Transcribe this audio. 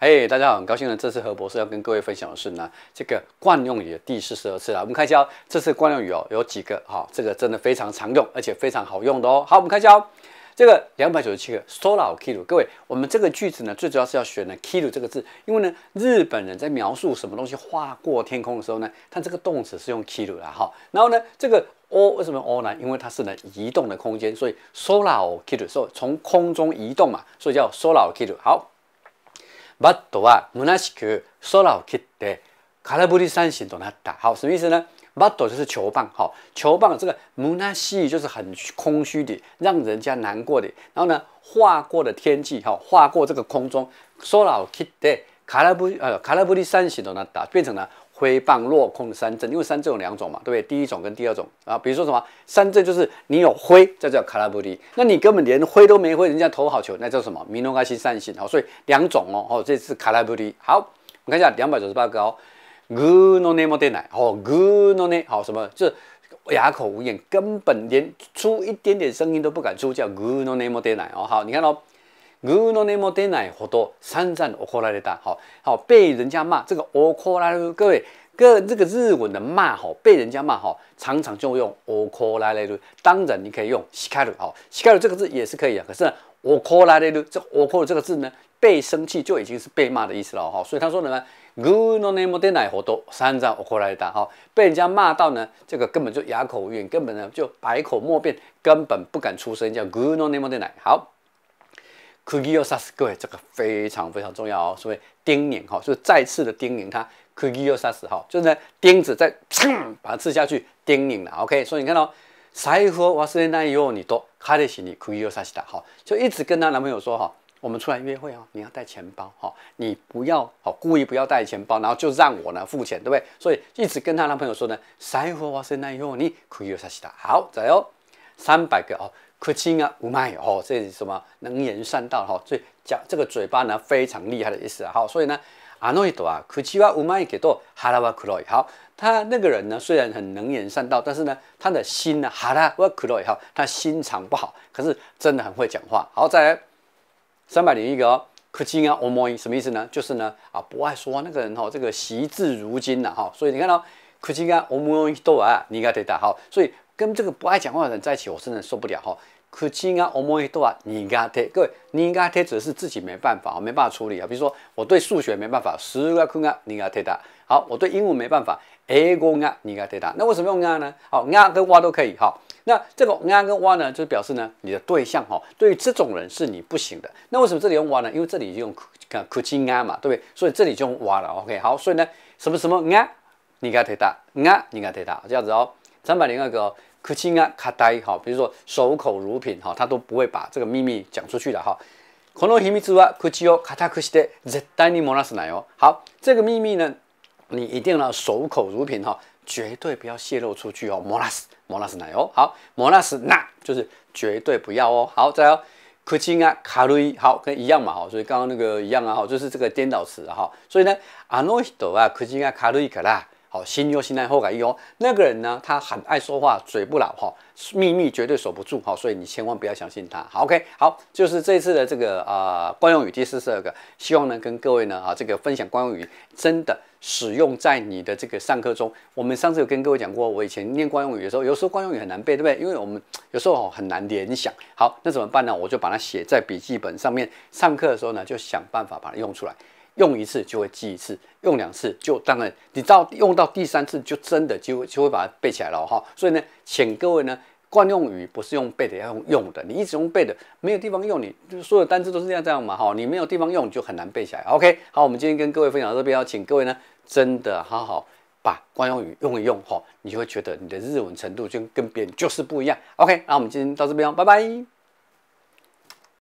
哎，大家好，很高兴呢。这次何博士要跟各位分享的是呢，这个惯用语的第四十二次了。我们看下、哦、这次惯用语哦，有几个哈，这个真的非常常用，而且非常好用的哦。好，我们看一下哦，这个两百九十七个 s o a r e i n o 各位，我们这个句子呢，最主要是要学呢 into 这个字，因为呢，日本人在描述什么东西划过天空的时候呢，它这个动词是用 into 来哈。然后呢，这个 o 为什么 o 呢？因为它是呢移动的空间，所以 s o a r e i n t 所以从空中移动嘛，所以叫 s o a r e i n o 好。バットは虚しく空を切って空振り三振となった。好，什么意思呢？バット就是球棒，好，球棒这个虚しい就是很空虚的，让人家难过的。然后呢，划过的天际，は、划过这个空中，空を切って空振り呃空振り三振となった，变成了挥棒落空三振，因为三振有两种嘛，对不对？第一种跟第二种啊，比如说什么三振就是你有挥，这叫卡拉布里，那你根本连挥都没挥，人家投好球，那叫什么米诺加西善性。好，所以两种哦，哦，这是卡拉布里好，我们看一下两百九十八个哦，good no name h 奶哦，good no name，好什么，就是哑口无言，根本连出一点点声音都不敢出，叫 good no name h 奶哦，好，你看到。ono ne mo de na 好多，常常我哭好好被人家骂这个我哭来，各位各这个日文的骂吼，被人家骂吼，常常就用我哭来来得，当然你可以用 s k a r 哈 s k r 这个字也是可以啊，可是我哭来来得这我哭这个字呢，被生气就已经是被骂的意思了哈，所以他说什么 ono ne mo de na 好多，常哈，被人家骂到呢，这个根本就哑口无言，根本呢就百口莫辩，根本不敢出声，叫 ono ne mo 好。Kujiu 杀死各位，这个非常非常重要哦，所谓叮咛哈，所以再次的叮咛他，Kujiu 杀死哈，就是呢钉子再噌把它刺下去，叮咛了，OK。所以你看到，啥时候我生那以后你都看得起你，Kujiu 杀好，就一直跟她男朋友说哈，我们出来约会啊，你要带钱包哈，你不要好故意不要带钱包，然后就让我呢付钱，对不对？所以一直跟她男朋友说呢，啥时候我生那以后你 Kujiu 好，加油，三百个哦。可亲啊，无麦哦，这是什么能言善道哈？所以讲这个嘴巴呢非常厉害的意思啊。好，所以呢，阿诺伊多啊，可亲啊，无麦给多哈拉沃克洛伊。好，他那个人呢虽然很能言善道，但是呢他的心呢哈拉沃克洛伊哈，他心肠不好，可是真的很会讲话。好，再来三百零一个哦。可亲啊，无麦什么意思呢？就是呢啊不爱说那个人哈，这个惜字如金呐哈。所以你看到可亲啊，无麦伊多啊，应该得打哈，所以。跟这个不爱讲话的人在一起，我真的受不了哈。可亲啊，我摸一朵啊，你应该贴。各位，你应该贴只是自己没办法，没办法处理啊。比如说，我对数学没办法，十个空啊，你应该贴答。好，我对英文没办法，一个啊，你应该贴答。那为什么用啊呢？好，啊跟哇都可以哈。那这个啊跟哇呢，就表示呢，你的对象哈。对于这种人是你不行的。那为什么这里用哇呢？因为这里就用可可亲啊嘛，对不对？所以这里就用哇了。OK，好，所以呢，什么什么啊，你应该贴答，啊，你应该贴答，这样子哦。三百零二个。口轻啊，卡呆哈，比如说守口如瓶哈，他都不会把这个秘密讲出去的哈。この秘密は口を固くして絶対にモラスないよ。好，这个秘密呢，你一定要守口如瓶哈，绝对不要泄露出去哦。モラス、モラスないよ。好，モラスな就是绝对不要哦。好，再来哦，口轻啊，軽い。好，跟一样嘛。哈。所以刚刚那个一样啊。哈，就是这个颠倒词哈。所以呢，あの人は口が軽いから。好，心有心累后改忧。那个人呢，他很爱说话，嘴不老哈，秘密绝对守不住哈，所以你千万不要相信他。好，OK，好，就是这次的这个啊，惯用语第四十二个，希望呢跟各位呢啊，这个分享官用语，真的使用在你的这个上课中。我们上次有跟各位讲过，我以前念官用语的时候，有时候官用语很难背，对不对？因为我们有时候很难联想。好，那怎么办呢？我就把它写在笔记本上面，上课的时候呢，就想办法把它用出来。用一次就会记一次，用两次就当然，你到用到第三次就真的就就会把它背起来了哈。所以呢，请各位呢，惯用语不是用背的，要用用的。你一直用背的，没有地方用，你就所有单词都是这样这样嘛哈。你没有地方用，你就很难背起来。OK，好，我们今天跟各位分享到这边，要请各位呢，真的好好把惯用语用一用哈，你就会觉得你的日文程度就跟别人就是不一样。OK，那我们今天到这边，拜拜。